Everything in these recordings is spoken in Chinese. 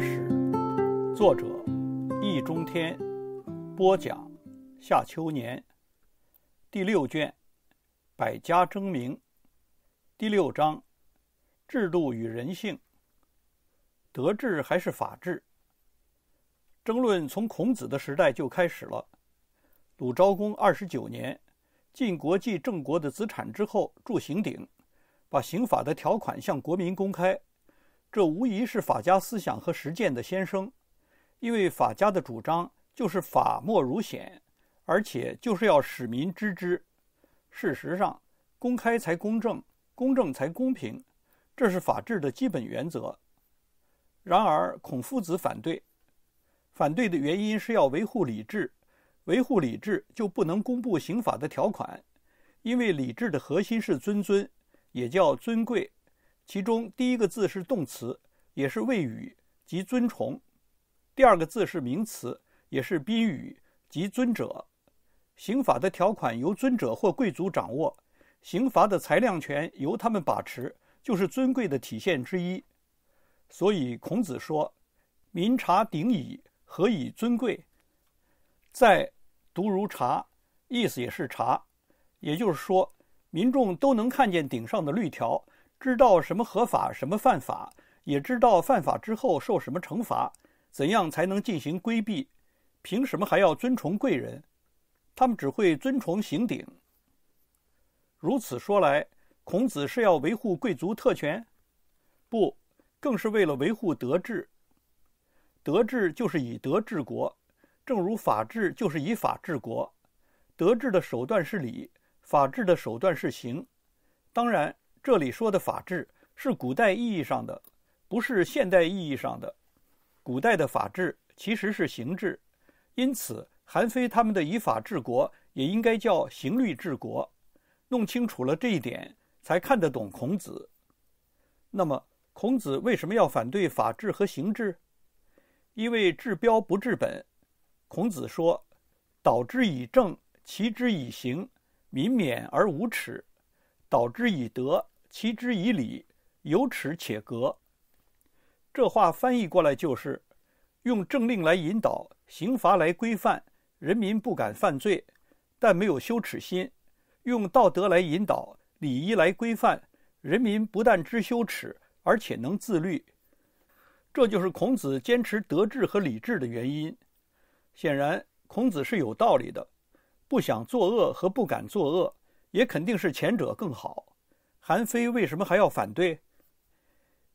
史，作者易中天，播讲夏秋年，第六卷，百家争鸣，第六章，制度与人性，德治还是法治？争论从孔子的时代就开始了。鲁昭公二十九年，晋国继郑国的子产之后铸刑鼎，把刑法的条款向国民公开。这无疑是法家思想和实践的先声，因为法家的主张就是法莫如显，而且就是要使民知之。事实上，公开才公正，公正才公平，这是法治的基本原则。然而，孔夫子反对，反对的原因是要维护礼智，维护礼智就不能公布刑法的条款，因为礼智的核心是尊尊，也叫尊贵。其中第一个字是动词，也是谓语，即尊崇；第二个字是名词，也是宾语，即尊者。刑法的条款由尊者或贵族掌握，刑罚的裁量权由他们把持，就是尊贵的体现之一。所以孔子说：“民察鼎矣，何以尊贵？”在读如察，意思也是察。也就是说，民众都能看见顶上的绿条。知道什么合法，什么犯法，也知道犯法之后受什么惩罚，怎样才能进行规避？凭什么还要尊崇贵人？他们只会尊崇刑鼎。如此说来，孔子是要维护贵族特权？不，更是为了维护德治。德治就是以德治国，正如法治就是以法治国。德治的手段是礼，法治的手段是刑。当然。这里说的法治是古代意义上的，不是现代意义上的。古代的法治其实是刑治，因此韩非他们的以法治国也应该叫刑律治国。弄清楚了这一点，才看得懂孔子。那么孔子为什么要反对法治和刑治？因为治标不治本。孔子说：“导之以政，齐之以刑，民免而无耻；导之以德。”其之以礼，有耻且格。这话翻译过来就是：用政令来引导，刑罚来规范，人民不敢犯罪，但没有羞耻心；用道德来引导，礼仪来规范，人民不但知羞耻，而且能自律。这就是孔子坚持德治和礼治的原因。显然，孔子是有道理的。不想作恶和不敢作恶，也肯定是前者更好。韩非为什么还要反对？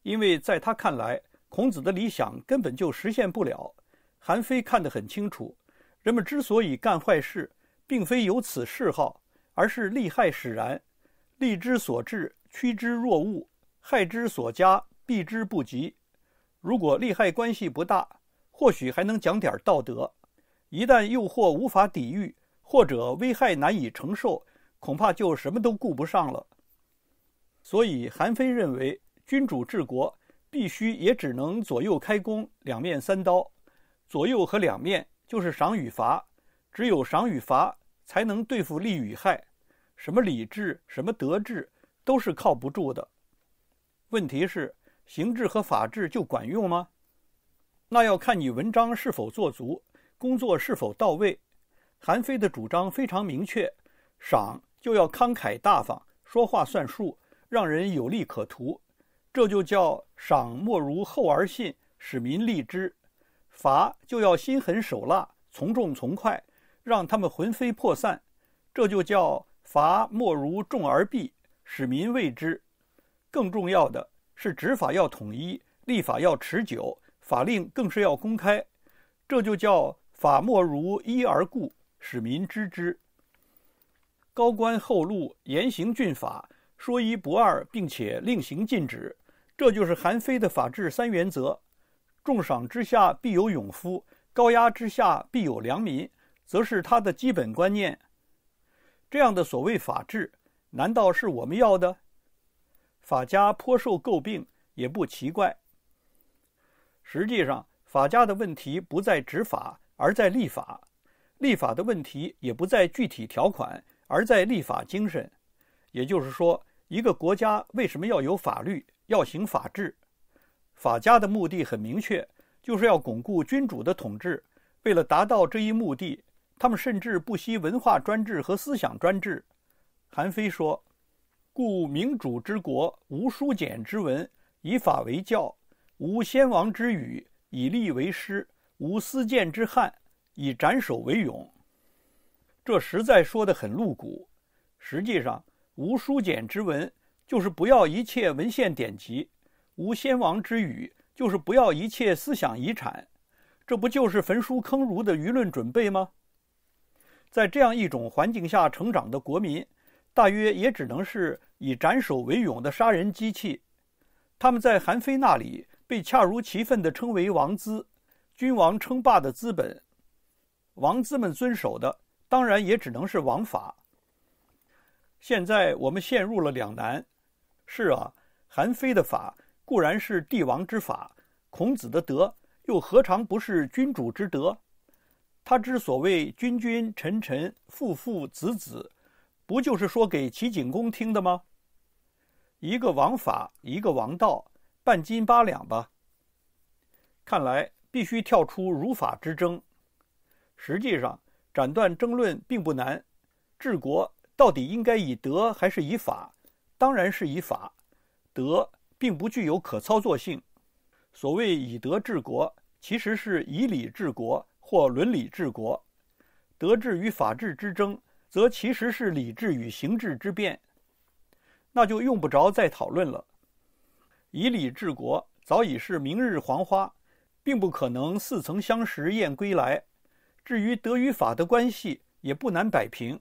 因为在他看来，孔子的理想根本就实现不了。韩非看得很清楚，人们之所以干坏事，并非有此嗜好，而是利害使然。利之所至，趋之若鹜；害之所加，避之不及。如果利害关系不大，或许还能讲点道德；一旦诱惑无法抵御，或者危害难以承受，恐怕就什么都顾不上了。所以，韩非认为，君主治国必须也只能左右开弓，两面三刀。左右和两面就是赏与罚，只有赏与罚才能对付利与害。什么礼制，什么德治都是靠不住的。问题是，刑治和法治就管用吗？那要看你文章是否做足，工作是否到位。韩非的主张非常明确：赏就要慷慨大方，说话算数。让人有利可图，这就叫赏莫如厚而信，使民利之；罚就要心狠手辣，从重从快，让他们魂飞魄散，这就叫罚莫如重而必，使民畏之。更重要的是，执法要统一，立法要持久，法令更是要公开，这就叫法莫如一而固，使民知之。高官厚禄，严刑峻法。说一不二，并且令行禁止，这就是韩非的法治三原则：重赏之下必有勇夫，高压之下必有良民，则是他的基本观念。这样的所谓法治，难道是我们要的？法家颇受诟病，也不奇怪。实际上，法家的问题不在执法，而在立法；立法的问题也不在具体条款，而在立法精神。也就是说。一个国家为什么要有法律，要行法治？法家的目的很明确，就是要巩固君主的统治。为了达到这一目的，他们甚至不惜文化专制和思想专制。韩非说：“故民主之国，无书简之文，以法为教；无先王之语，以吏为师；无私见之汉，以斩首为勇。”这实在说得很露骨。实际上，无书简之文，就是不要一切文献典籍；无先王之语，就是不要一切思想遗产。这不就是焚书坑儒的舆论准备吗？在这样一种环境下成长的国民，大约也只能是以斩首为勇的杀人机器。他们在韩非那里被恰如其分地称为“王资”，君王称霸的资本。王资们遵守的，当然也只能是王法。现在我们陷入了两难，是啊，韩非的法固然是帝王之法，孔子的德又何尝不是君主之德？他之所谓君君臣臣父父子子，不就是说给齐景公听的吗？一个王法，一个王道，半斤八两吧。看来必须跳出儒法之争。实际上，斩断争论并不难，治国。到底应该以德还是以法？当然是以法。德并不具有可操作性。所谓以德治国，其实是以礼治国或伦理治国。德治与法治之争，则其实是理智与形治之辩。那就用不着再讨论了。以礼治国早已是明日黄花，并不可能似曾相识燕归来。至于德与法的关系，也不难摆平。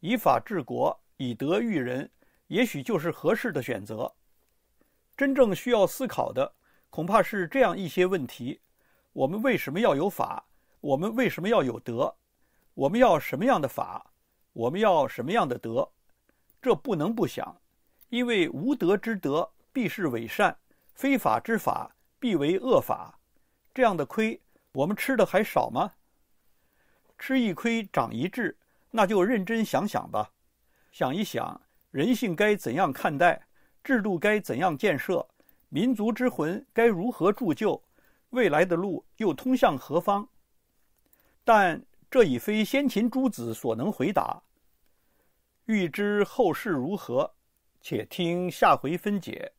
以法治国，以德育人，也许就是合适的选择。真正需要思考的，恐怕是这样一些问题：我们为什么要有法？我们为什么要有德？我们要什么样的法？我们要什么样的德？这不能不想，因为无德之德必是伪善，非法之法必为恶法。这样的亏，我们吃的还少吗？吃一亏，长一智。那就认真想想吧，想一想人性该怎样看待，制度该怎样建设，民族之魂该如何铸就，未来的路又通向何方？但这已非先秦诸子所能回答。欲知后事如何，且听下回分解。